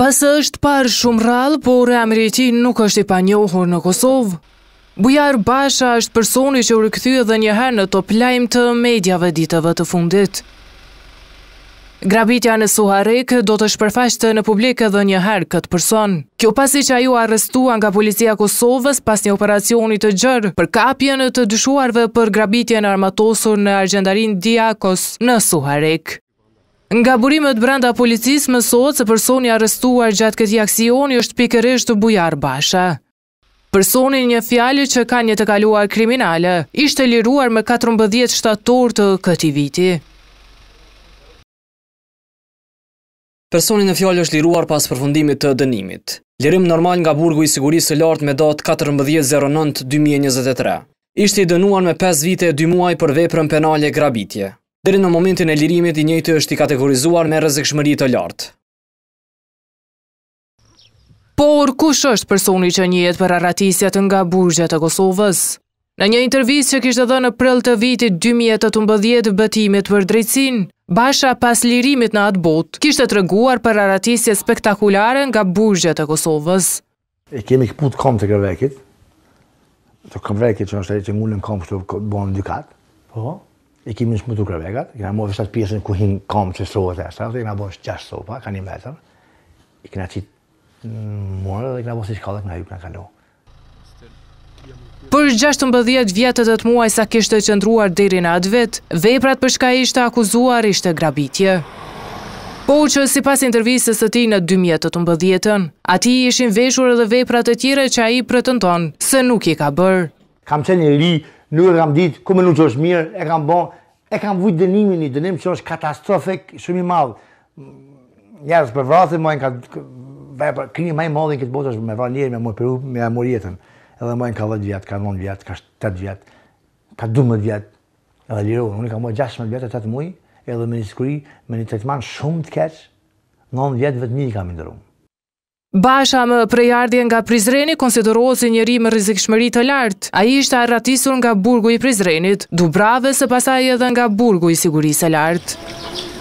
Basë është parë shumë rralë, por e Amerikin nuk është i panjohur në Kosovë. Bujar Basha është personi që u rikëthy edhe njëherë në top lajmë të medjave ditëve të fundit. Grabitja në Suharek do të shpërfaqte në publik edhe një herë këtë person. Kjo pasi që ju arrestua nga policia Kosovës pas një operacioni të gjërë për kapjen të dyshuarve për grabitjen në armatosur në Argendarin Diakos në Suharek. Nga burimet brenda policisë sotë se personi arrestuar gjatë këti aksioni është pikërisht të bujar basha. Personi një fjallë që ka një të kaluar kriminale, ishte liruar me 14 shtator të këti viti. Personi në fjallë është liruar pas përfundimit të dënimit. Lirim normal nga burgu i sigurisë së lartë me datë 14.09.2023. Ishte i dënuar me 5 vite e 2 muaj për veprën penale grabitje. Dere në momentin e lirimit i njëjtë është i kategorizuar me rëzikshmëri të lartë. Por, kush është personi që njëjtë për arratisjet nga burgjet e Kosovës? Në një intervistë që kishtë dhe në prëll të vitit 2018 bëtimit për drejtsin, basha pas lirimit në atë bot, kishtë të treguar për arratisjet spektakulare nga burgjet e Kosovës. E kemi këput kom të kërvekit, të kërvekit që në e që ngullin kom të bonë në po? e kemi në shmëtu krevegat, i kena mojë vështat pjesën ku hinë kam që sotë e sërë, dhe i kena bosh qashtë sopa, ka një metër, i kena qitë mërë dhe i kena bosh i shkallë dhe kena ju kena kalohë. Për 16 vjetët të të muaj sa kishtë të qëndruar diri në atë vetë, veprat përshka ishte akuzuar ishte grabitje. Po që si pas intervjisës të ti në 2018 të të mbëdhjetën, ati ishin veshur edhe veprat e tjere që a i pretenton se nuk i ka bërë. Kam qenë një ri nuk e kam ditë ku me nuk është mirë, e kam bon, e kam vujtë dënimin, një dënim që është katastrofik shumë i madhë. Njerës për vratë, mojnë ka vepër, kërini maj madhin këtë botë është me vratë njerë, me mojnë peru, me e jetën. Edhe mojnë ka 10 vjetë, ka 9 vjetë, ka 8 vjetë, ka 12 vjetë, edhe lirë, unë ka mojnë 16 vjetë, e 8 mujë, edhe me një skuri, me një tretman shumë të keqë, 9 vjetë, vetë një i kam indërumë. Basha më prejardje nga Prizreni konsiderohet si njëri më rizikshmëri të lartë. A i ishte arratisur nga burgu i Prizrenit, dubrave se pasaj edhe nga burgu i sigurisë lartë.